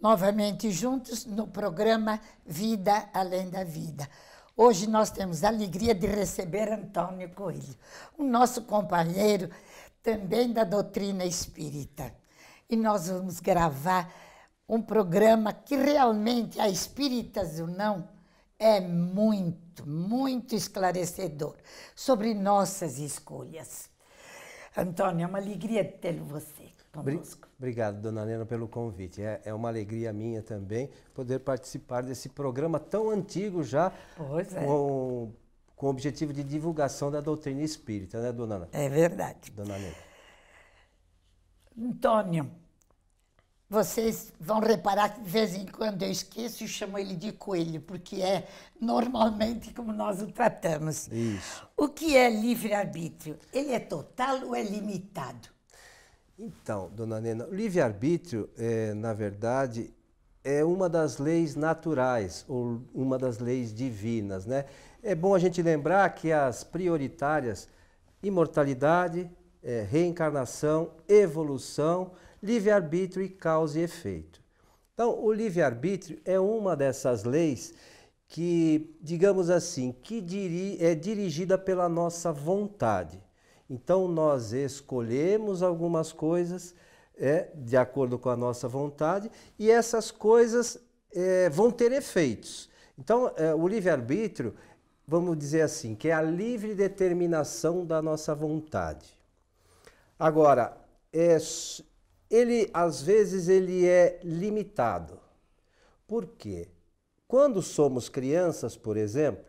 novamente juntos no programa Vida Além da Vida. Hoje nós temos a alegria de receber Antônio Coelho, o nosso companheiro também da doutrina espírita. E nós vamos gravar um programa que realmente a Espíritas ou não é muito, muito esclarecedor sobre nossas escolhas. Antônio, é uma alegria tê-lo você conosco. Obrigado, dona Helena, pelo convite. É, é, uma alegria minha também poder participar desse programa tão antigo já, pois é. com, com o objetivo de divulgação da doutrina espírita, né, dona Nena? É verdade. Dona Helena. Antônio, vocês vão reparar que de vez em quando eu esqueço e chamo ele de coelho, porque é normalmente como nós o tratamos. Isso. O que é livre-arbítrio? Ele é total ou é limitado? Então, dona Nena, o livre-arbítrio, é, na verdade, é uma das leis naturais, ou uma das leis divinas. Né? É bom a gente lembrar que as prioritárias, imortalidade, é, reencarnação, evolução, livre-arbítrio e causa e efeito. Então, o livre-arbítrio é uma dessas leis que, digamos assim, que diri é dirigida pela nossa vontade. Então nós escolhemos algumas coisas é, de acordo com a nossa vontade e essas coisas é, vão ter efeitos. Então é, o livre-arbítrio, vamos dizer assim, que é a livre determinação da nossa vontade. Agora, é, ele às vezes ele é limitado. Por quê? Quando somos crianças, por exemplo,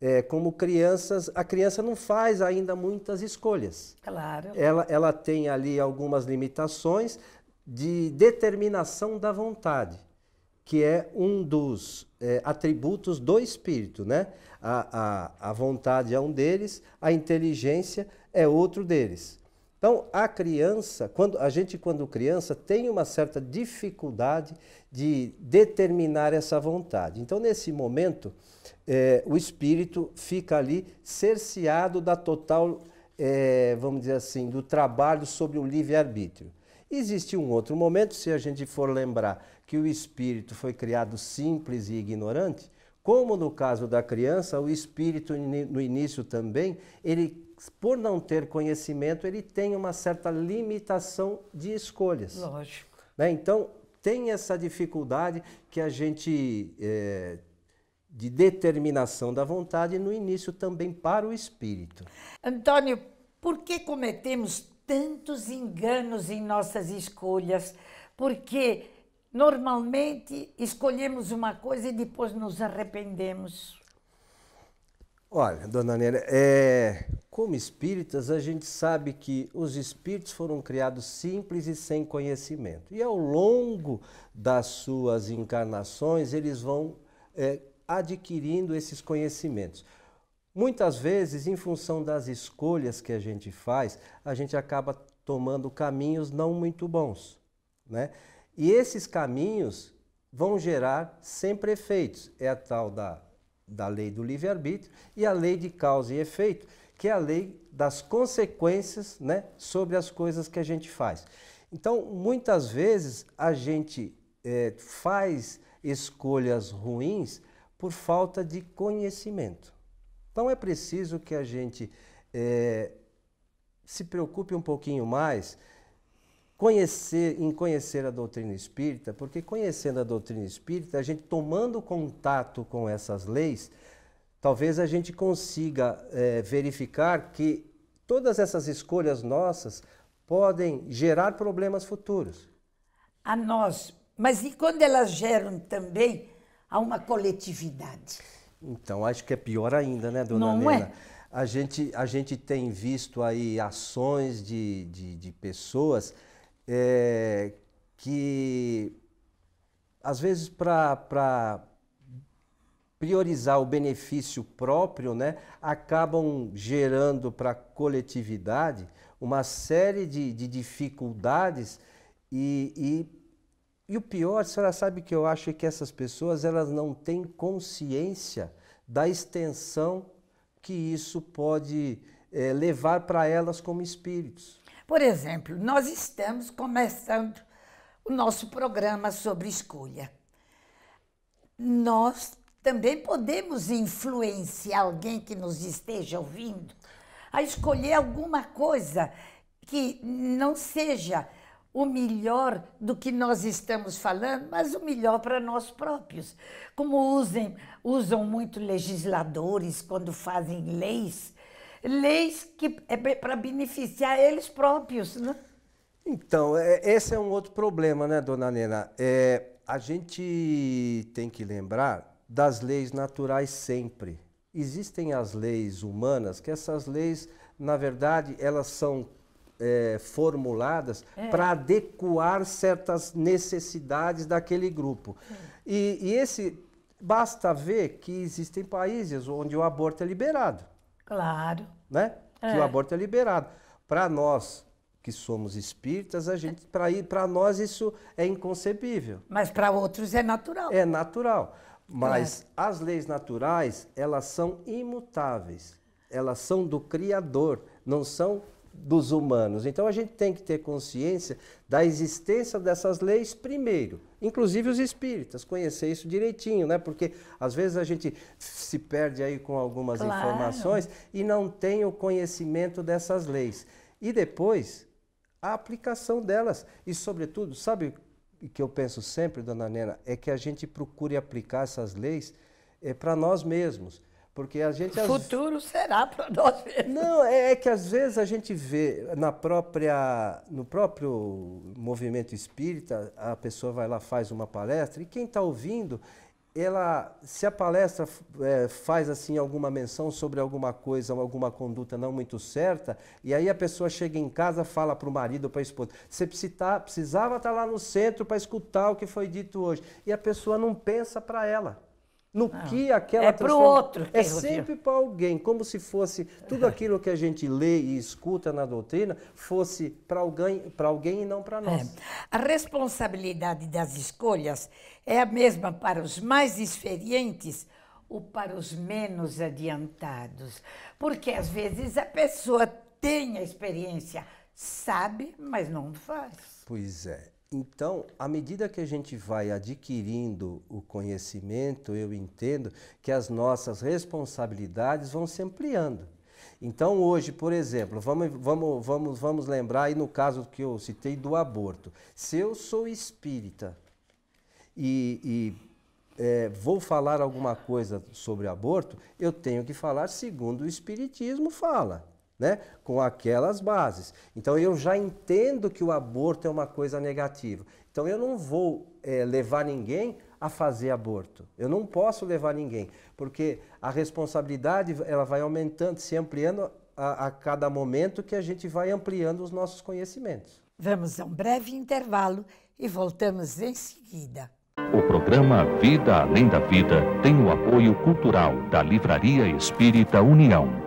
é, como crianças, a criança não faz ainda muitas escolhas. Claro. Ela, ela tem ali algumas limitações de determinação da vontade, que é um dos é, atributos do espírito, né? A, a, a vontade é um deles, a inteligência é outro deles. Então, a criança, quando a gente quando criança tem uma certa dificuldade de determinar essa vontade. Então, nesse momento, eh, o espírito fica ali cerceado da total, eh, vamos dizer assim, do trabalho sobre o livre arbítrio. Existe um outro momento, se a gente for lembrar que o espírito foi criado simples e ignorante, como no caso da criança, o espírito no início também ele por não ter conhecimento, ele tem uma certa limitação de escolhas. Lógico. Né? Então, tem essa dificuldade que a gente. É, de determinação da vontade no início também para o espírito. Antônio, por que cometemos tantos enganos em nossas escolhas? Porque normalmente escolhemos uma coisa e depois nos arrependemos. Olha, dona Nélia, é, como espíritas, a gente sabe que os espíritos foram criados simples e sem conhecimento. E ao longo das suas encarnações, eles vão é, adquirindo esses conhecimentos. Muitas vezes, em função das escolhas que a gente faz, a gente acaba tomando caminhos não muito bons. Né? E esses caminhos vão gerar sempre efeitos. É a tal da da lei do livre-arbítrio e a lei de causa e efeito, que é a lei das consequências né, sobre as coisas que a gente faz. Então, muitas vezes a gente é, faz escolhas ruins por falta de conhecimento. Então, é preciso que a gente é, se preocupe um pouquinho mais conhecer, em conhecer a doutrina espírita, porque conhecendo a doutrina espírita, a gente tomando contato com essas leis, talvez a gente consiga é, verificar que todas essas escolhas nossas podem gerar problemas futuros. A nós. Mas e quando elas geram também a uma coletividade? Então, acho que é pior ainda, né, dona Não Nena? É? A, gente, a gente tem visto aí ações de, de, de pessoas é, que às vezes para priorizar o benefício próprio, né, acabam gerando para a coletividade uma série de, de dificuldades e, e, e, o pior, a senhora sabe que eu acho é que essas pessoas elas não têm consciência da extensão que isso pode é, levar para elas como espíritos. Por exemplo, nós estamos começando o nosso programa sobre escolha. Nós também podemos influenciar alguém que nos esteja ouvindo a escolher alguma coisa que não seja o melhor do que nós estamos falando, mas o melhor para nós próprios. Como usem, usam muito legisladores quando fazem leis, leis que é para beneficiar eles próprios, né? Então, é, esse é um outro problema, né, dona Nena? É, a gente tem que lembrar das leis naturais sempre. Existem as leis humanas, que essas leis, na verdade, elas são é, formuladas é. para adequar certas necessidades daquele grupo. E, e esse basta ver que existem países onde o aborto é liberado. Claro. Né? É. Que o aborto é liberado. Para nós que somos espíritas, a gente para ir para nós isso é inconcebível. Mas para outros é natural. É natural. Mas claro. as leis naturais, elas são imutáveis. Elas são do criador, não são dos humanos. Então a gente tem que ter consciência da existência dessas leis primeiro, inclusive os espíritas, conhecer isso direitinho, né? Porque às vezes a gente se perde aí com algumas claro. informações e não tem o conhecimento dessas leis. E depois a aplicação delas e sobretudo, sabe o que eu penso sempre, dona Nena, é que a gente procure aplicar essas leis é, eh, para nós mesmos. Porque a gente. O futuro será para nós mesmos. Não, é, é, que às vezes a gente vê na própria, no próprio movimento espírita, a pessoa vai lá, faz uma palestra, e quem está ouvindo, ela, se a palestra é, faz assim alguma menção sobre alguma coisa, alguma conduta não muito certa, e aí a pessoa chega em casa, fala para o marido, para a esposa, você precisava estar tá lá no centro para escutar o que foi dito hoje, e a pessoa não pensa para ela no Não. Ah. que aquela é para o outro é sempre para alguém como se fosse tudo aquilo que a gente lê e escuta na doutrina fosse para alguém para alguém e não para nós é. a responsabilidade das escolhas é a mesma para os mais experientes ou para os menos adiantados porque às vezes a pessoa tem a experiência sabe mas não faz pois é então, à medida que a gente vai adquirindo o conhecimento, eu entendo que as nossas responsabilidades vão se ampliando. Então, hoje, por exemplo, vamos, vamos, vamos, vamos lembrar aí no caso que eu citei do aborto. Se eu sou espírita e, e é, vou falar alguma coisa sobre aborto, eu tenho que falar segundo o Espiritismo fala né? com aquelas bases. Então eu já entendo que o aborto é uma coisa negativa. Então eu não vou é, levar ninguém a fazer aborto. Eu não posso levar ninguém, porque a responsabilidade ela vai aumentando, se ampliando a, a cada momento que a gente vai ampliando os nossos conhecimentos. Vamos a um breve intervalo e voltamos em seguida. O programa Vida Além da Vida tem o apoio cultural da Livraria Espírita União.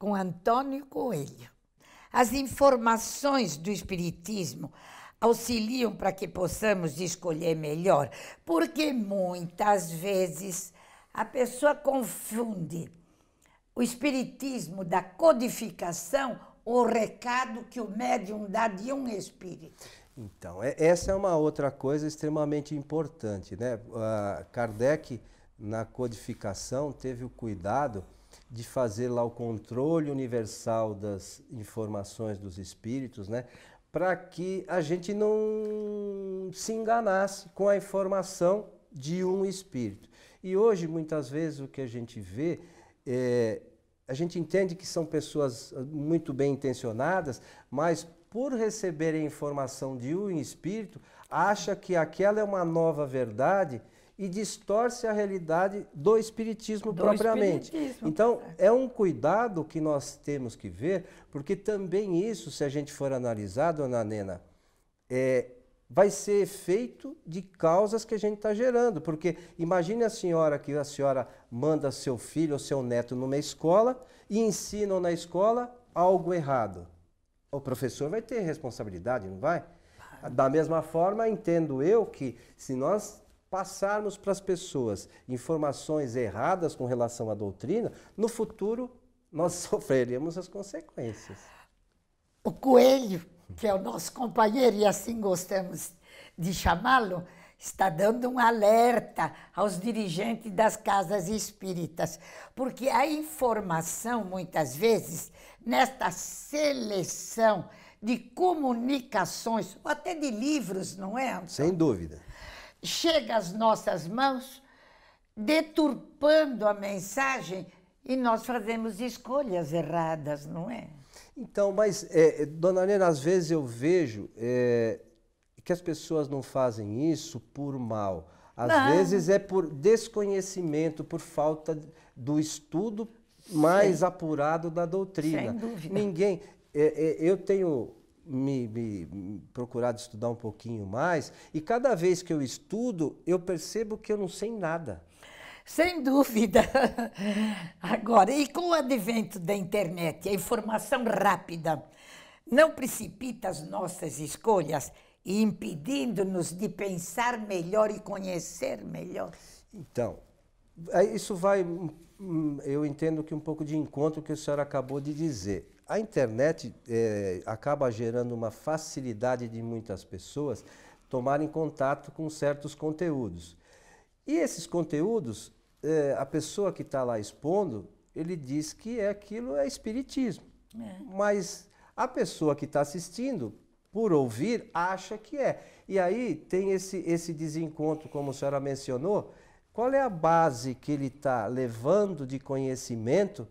com Antônio Coelho. As informações do Espiritismo auxiliam para que possamos escolher melhor, porque muitas vezes a pessoa confunde o Espiritismo da codificação o recado que o médium dá de um espírito. Então, é, essa é uma outra coisa extremamente importante, né? Uh, Kardec, na codificação, teve o cuidado de fazer lá o controle universal das informações dos espíritos, né? Para que a gente não se enganasse com a informação de um espírito. E hoje, muitas vezes, o que a gente vê é. A gente entende que são pessoas ah, muito bem intencionadas, mas por receberem informação de um espírito, acha que aquela é uma nova verdade e distorce a realidade do espiritismo do propriamente. Espiritismo. Então, é. é um cuidado que nós temos que ver, porque também isso, se a gente for analisar, dona Nena, é, vai ser efeito de causas que a gente está gerando. Porque imagine a senhora que a senhora manda seu filho ou seu neto numa escola e ensinam na escola algo errado. O professor vai ter responsabilidade, não vai? Da mesma forma, entendo eu que se nós passarmos para as pessoas informações erradas com relação à doutrina, no futuro nós sofreremos as consequências. O Coelho, que é o nosso companheiro e assim gostamos de chamá-lo, está dando um alerta aos dirigentes das casas espíritas, porque a informação, muitas vezes, nesta seleção de comunicações, ou até de livros, não é, Antônio? Sem dúvida chega às nossas mãos deturpando a mensagem e nós fazemos escolhas erradas, não é? Então, mas, é, é dona Helena, às vezes eu vejo é, que as pessoas não fazem isso por mal. Às não. vezes é por desconhecimento, por falta do estudo mais Sim. apurado da doutrina. Sem dúvida. Ninguém. É, é eu tenho me, me procurado estudar um pouquinho mais, e cada vez que eu estudo, eu percebo que eu não sei nada. Sem dúvida. Agora, e com o advento da internet, a informação rápida não precipita as nossas escolhas, impedindo-nos de pensar melhor e conhecer melhor? Então, é, isso vai, hum, hum, eu entendo que um pouco de encontro que a senhora acabou de dizer a internet é, acaba gerando uma facilidade de muitas pessoas tomarem contato com certos conteúdos. E esses conteúdos, é, a pessoa que está lá expondo, ele diz que é aquilo é espiritismo. É. Mas a pessoa que está assistindo, por ouvir, acha que é. E aí tem esse, esse desencontro, como a senhora mencionou. Qual é a base que ele está levando de conhecimento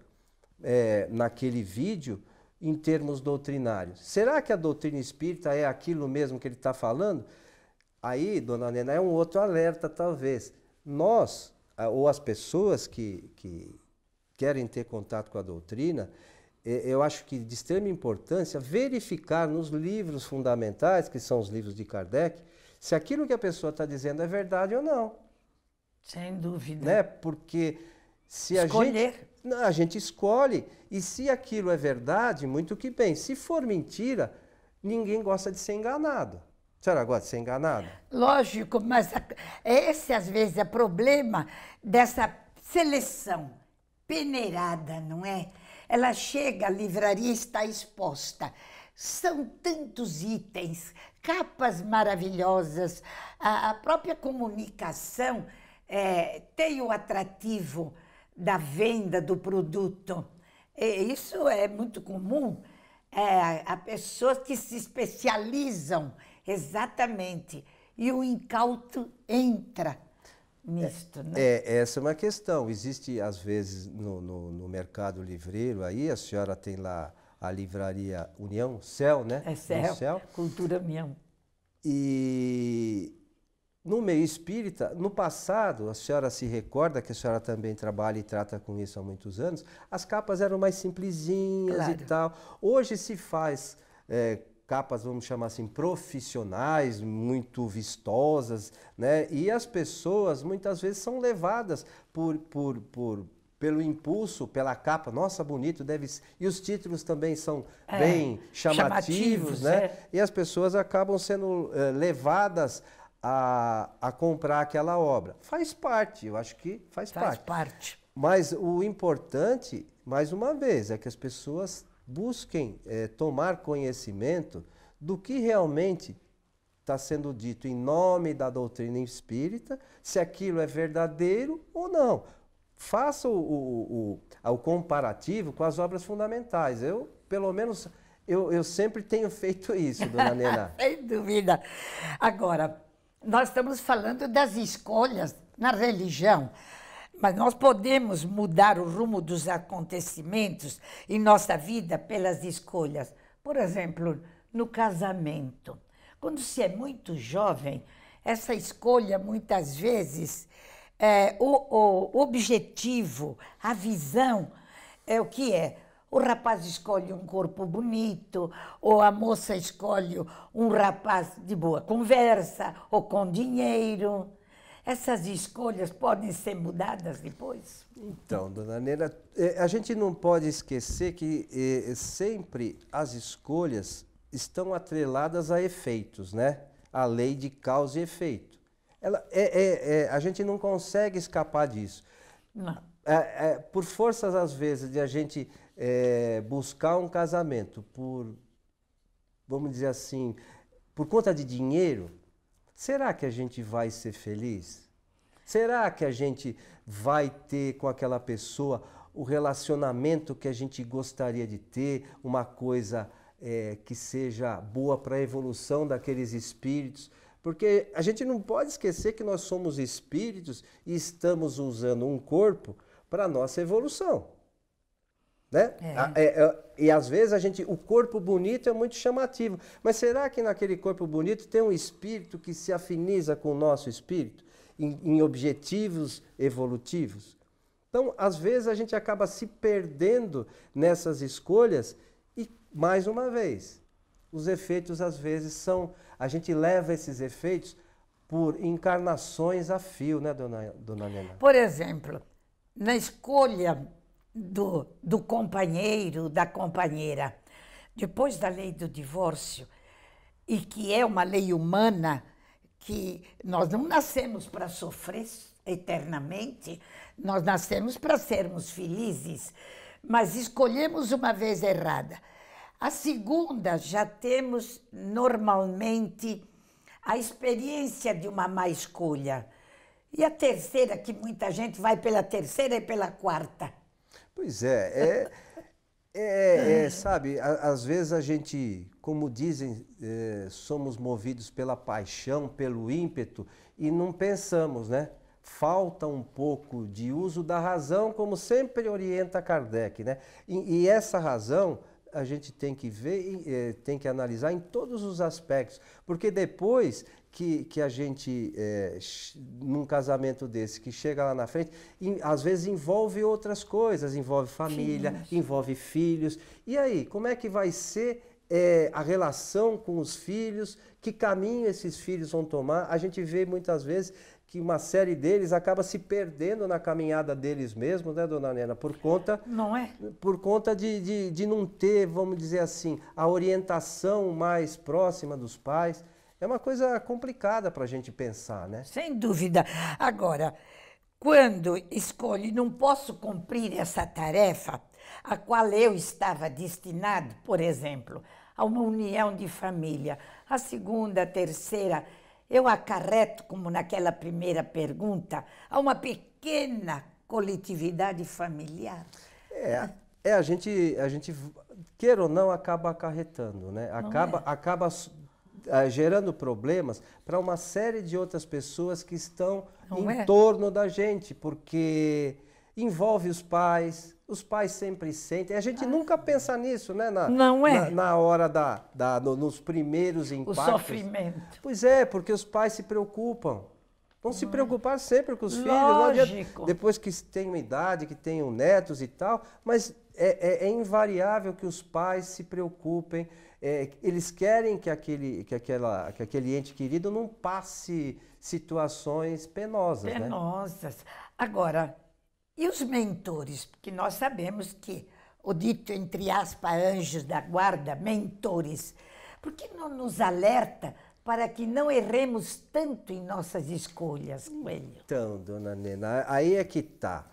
é, naquele vídeo em termos doutrinários. Será que a doutrina espírita é aquilo mesmo que ele está falando? Aí, dona Nena, é um outro alerta, talvez. Nós, ou as pessoas que, que querem ter contato com a doutrina, eu acho que de extrema importância verificar nos livros fundamentais, que são os livros de Kardec, se aquilo que a pessoa está dizendo é verdade ou não. Sem dúvida. Né? Porque se Escolher. A gente, a gente escolhe. E se aquilo é verdade, muito que bem. Se for mentira, ninguém gosta de ser enganado. A senhora gosta de ser enganada? Lógico, mas esse às vezes é problema dessa seleção peneirada, não é? Ela chega a livraria está exposta. São tantos itens, capas maravilhosas, a, a própria comunicação é, tem o atrativo da venda do produto. E isso é muito comum. É, há pessoas que se especializam exatamente e o incauto entra nisto. Né? É, é, essa é uma questão. Existe, às vezes, no, no, no mercado livreiro, aí a senhora tem lá a livraria União, Céu, né? É Céu, Céu. Cultura União. E no meio espírita, no passado, a senhora se recorda que a senhora também trabalha e trata com isso há muitos anos, as capas eram mais simplesinhas claro. e tal. Hoje se faz é, capas, vamos chamar assim, profissionais, muito vistosas, né? E as pessoas muitas vezes são levadas por, por, por pelo impulso, pela capa, nossa, bonito, deve ser. E os títulos também são é, bem chamativos, chamativos né? É. E as pessoas acabam sendo é, levadas a, a comprar aquela obra. Faz parte, eu acho que faz, faz parte. Faz parte. Mas o importante, mais uma vez, é que as pessoas busquem é, tomar conhecimento do que realmente está sendo dito em nome da doutrina espírita, se aquilo é verdadeiro ou não. Faça o, o, o, o comparativo com as obras fundamentais. Eu, pelo menos, eu, eu sempre tenho feito isso, dona Nena. Sem dúvida. Agora, nós estamos falando das escolhas na religião, mas nós podemos mudar o rumo dos acontecimentos em nossa vida pelas escolhas. Por exemplo, no casamento. Quando se é muito jovem, essa escolha muitas vezes é, o, o objetivo, a visão é o que é o rapaz escolhe um corpo bonito, ou a moça escolhe um rapaz de boa conversa, ou com dinheiro. Essas escolhas podem ser mudadas depois? Então, dona Neira, é, a gente não pode esquecer que é, é, sempre as escolhas estão atreladas a efeitos, né? A lei de causa e efeito. Ela, é, é, é, a gente não consegue escapar disso. Não. por forças, às vezes, de a gente é, buscar um casamento por, vamos dizer assim, por conta de dinheiro, será que a gente vai ser feliz? Será que a gente vai ter com aquela pessoa o relacionamento que a gente gostaria de ter, uma coisa é, que seja boa para a evolução daqueles espíritos? Porque a gente não pode esquecer que nós somos espíritos e estamos usando um corpo para a nossa evolução. Né? É. Ah, é, é, e às vezes a gente, o corpo bonito é muito chamativo. Mas será que naquele corpo bonito tem um espírito que se afiniza com o nosso espírito em, em objetivos evolutivos? Então, às vezes a gente acaba se perdendo nessas escolhas e mais uma vez, os efeitos às vezes são, a gente leva esses efeitos por encarnações a fio, né, dona, dona Nena? Por exemplo, na escolha do, do companheiro, da companheira. Depois da lei do divórcio, e que é uma lei humana, que nós não nascemos para sofrer eternamente, nós nascemos para sermos felizes, mas escolhemos uma vez errada. A segunda, já temos normalmente a experiência de uma má escolha. E a terceira, que muita gente vai pela terceira e pela quarta. Pois é, é, é, é sabe, a, às vezes a gente, como dizem, é, somos movidos pela paixão, pelo ímpeto e não pensamos, né? Falta um pouco de uso da razão, como sempre orienta Kardec, né? e, e essa razão a gente tem que ver, é, tem que analisar em todos os aspectos, porque depois que, que a gente, é, num casamento desse, que chega lá na frente, e, às vezes envolve outras coisas, envolve família, filhos. envolve filhos. E aí, como é que vai ser é, a relação com os filhos? Que caminho esses filhos vão tomar? A gente vê muitas vezes que uma série deles acaba se perdendo na caminhada deles mesmos, né, dona Nena? Por conta. Não é? Por conta de, de, de não ter, vamos dizer assim, a orientação mais próxima dos pais é uma coisa complicada para a gente pensar, né? Sem dúvida. Agora, quando escolho, não posso cumprir essa tarefa a qual eu estava destinado, por exemplo, a uma união de família, a segunda, a terceira, eu acarreto, como naquela primeira pergunta, a uma pequena coletividade familiar. É, é a gente, a gente queira ou não, acaba acarretando, né? Acaba, é? acaba ah, gerando problemas para uma série de outras pessoas que estão Não em é? torno da gente, porque envolve os pais, os pais sempre sentem. A gente ah. nunca pensa nisso, né? Na, Não é. Na, na hora da, da no, nos primeiros impactos. O sofrimento. Pois é, porque os pais se preocupam. Vão se é? preocupar sempre com os Lógico. filhos. Lógico. depois que tenham idade, que tenham netos e tal, mas é, é, é invariável que os pais se preocupem é, eles querem que aquele, que, aquela, que aquele ente querido não passe situações penosas. Né? Penosas. Né? Agora, e os mentores? Porque nós sabemos que o dito, entre aspas, anjos da guarda, mentores, por que não nos alerta para que não erremos tanto em nossas escolhas, Coelho? Então, dona Nena, aí é que tá.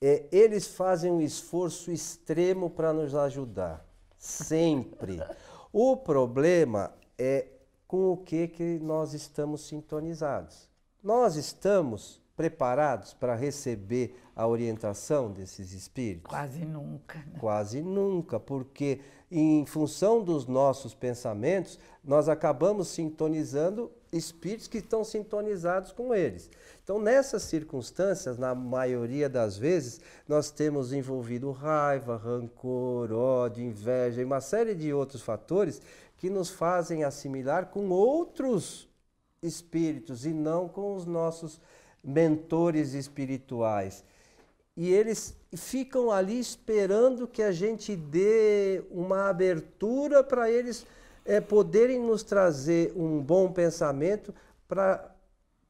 É, eles fazem um esforço extremo para nos ajudar, sempre. O problema é com o que, que nós estamos sintonizados. Nós estamos preparados para receber a orientação desses espíritos? Quase nunca. Né? Quase nunca, porque em função dos nossos pensamentos, nós acabamos sintonizando espíritos que estão sintonizados com eles. Então, nessas circunstâncias, na maioria das vezes, nós temos envolvido raiva, rancor, ódio, inveja e uma série de outros fatores que nos fazem assimilar com outros espíritos e não com os nossos mentores espirituais. E eles ficam ali esperando que a gente dê uma abertura para eles é poderem nos trazer um bom pensamento para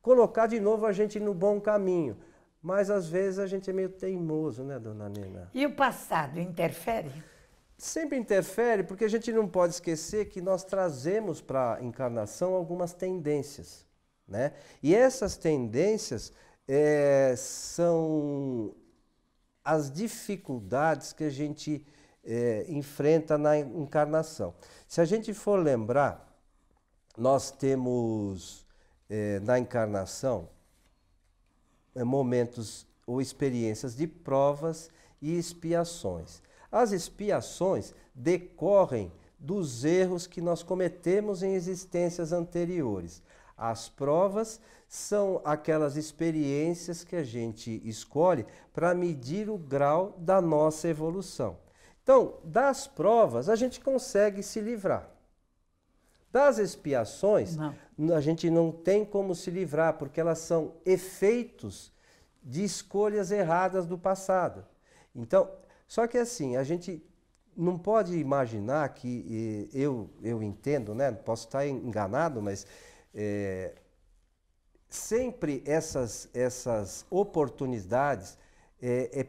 colocar de novo a gente no bom caminho. Mas às vezes a gente é meio teimoso, né, dona Nina? E o passado interfere? Sempre interfere, porque a gente não pode esquecer que nós trazemos para a encarnação algumas tendências. Né? E essas tendências é, são as dificuldades que a gente é, enfrenta na encarnação. Se a gente for lembrar, nós temos é, na encarnação é, momentos ou experiências de provas e expiações. As expiações decorrem dos erros que nós cometemos em existências anteriores. As provas são aquelas experiências que a gente escolhe para medir o grau da nossa evolução. Então, das provas a gente consegue se livrar. Das expiações, não. a gente não tem como se livrar, porque elas são efeitos de escolhas erradas do passado. Então, só que assim, a gente não pode imaginar que eu, eu entendo, né? Posso estar enganado, mas é, sempre essas, essas oportunidades é, é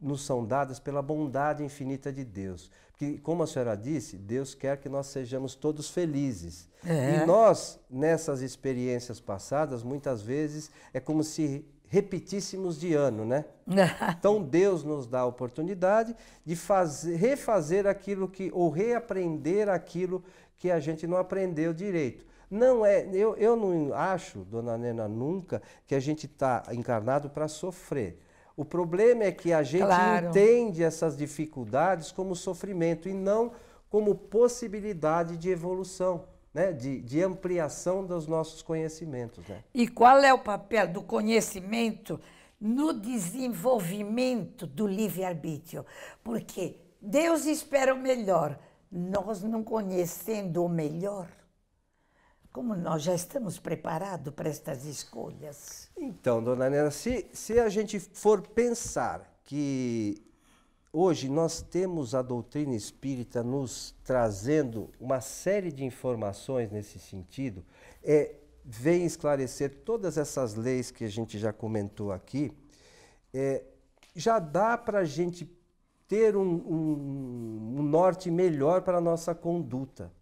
nos são dadas pela bondade infinita de Deus. Porque, como a senhora disse, Deus quer que nós sejamos todos felizes. É. E nós, nessas experiências passadas, muitas vezes é como se repetíssemos de ano, né? então Deus nos dá a oportunidade de fazer, refazer aquilo que, ou reaprender aquilo que a gente não aprendeu direito. Não é, eu, eu não acho, dona Nena, nunca, que a gente está encarnado para sofrer. O problema é que a gente claro. entende essas dificuldades como sofrimento e não como possibilidade de evolução. Né, de, de, ampliação dos nossos conhecimentos. Né? E qual é o papel do conhecimento no desenvolvimento do livre-arbítrio? Porque Deus espera o melhor, nós não conhecendo o melhor, como nós já estamos preparados para estas escolhas? Então, dona Nena, se, se a gente for pensar que hoje nós temos a doutrina espírita nos trazendo uma série de informações nesse sentido, é, vem esclarecer todas essas leis que a gente já comentou aqui, é, já dá para a gente ter um, um, um norte melhor para a nossa conduta.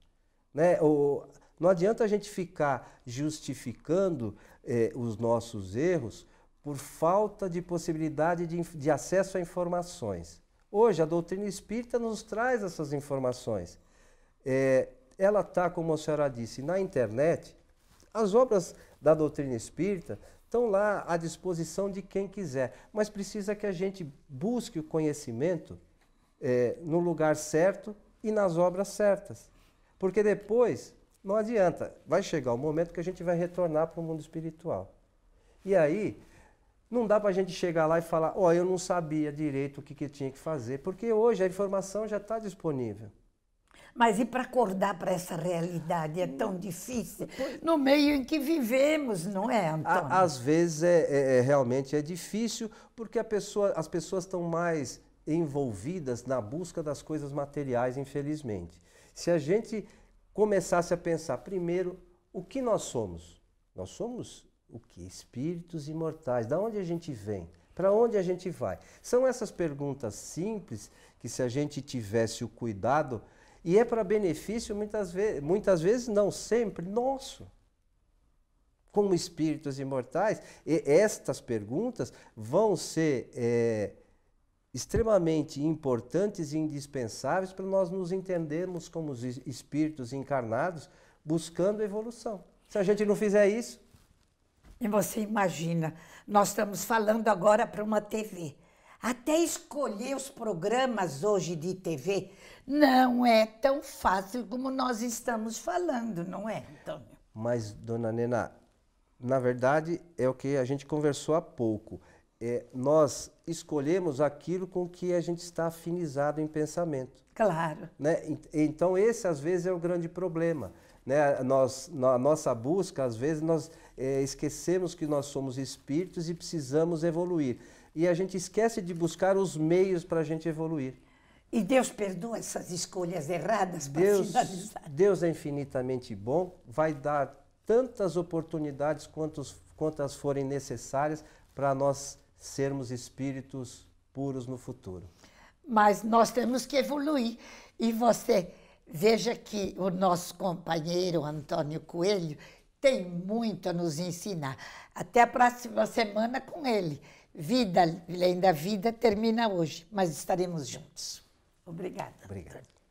Né? O, não adianta a gente ficar justificando eh, os nossos erros por falta de possibilidade de, de acesso a informações. Hoje, a doutrina espírita nos traz essas informações. É, ela está, como a senhora disse, na internet. As obras da doutrina espírita estão lá à disposição de quem quiser, mas precisa que a gente busque o conhecimento é, no lugar certo e nas obras certas. Porque depois não adianta. Vai chegar o momento que a gente vai retornar para o mundo espiritual. E aí, não dá para a gente chegar lá e falar, ó, oh, eu não sabia direito o que, que tinha que fazer, porque hoje a informação já está disponível. Mas e para acordar para essa realidade é tão difícil no meio em que vivemos, não é, Antônio? Às vezes é, é, é realmente é difícil porque pessoa, as pessoas estão mais envolvidas na busca das coisas materiais, infelizmente. Se a gente começasse a pensar primeiro o que nós somos. Nós somos o que? Espíritos imortais. Da onde a gente vem? Para onde a gente vai? São essas perguntas simples que se a gente tivesse o cuidado, e é para benefício muitas vezes, muitas vezes não sempre, nosso. Como espíritos imortais, estas perguntas vão ser é, extremamente importantes e indispensáveis para nós nos entendermos como espíritos encarnados buscando evolução. Se a gente não fizer isso. E você imagina, nós estamos falando agora para uma TV. Até escolher os programas hoje de TV não é tão fácil como nós estamos falando, não é, Antônio? Mas, dona Nena, na verdade é o que a gente conversou há pouco é, nós escolhemos aquilo com que a gente está afinizado em pensamento. Claro. Né? Então, esse às vezes é o grande problema. Né? Nós, na nossa busca, às vezes, nós é, esquecemos que nós somos espíritos e precisamos evoluir. E a gente esquece de buscar os meios para a gente evoluir. E Deus perdoa essas escolhas erradas para Deus, Deus é infinitamente bom, vai dar tantas oportunidades quantos, quantas forem necessárias para nós sermos espíritos puros no futuro. Mas nós temos que evoluir. E você veja que o nosso companheiro Antônio Coelho tem muito a nos ensinar. Até a próxima semana com ele. Vida, além da vida, termina hoje, mas estaremos juntos. Obrigada. Obrigado.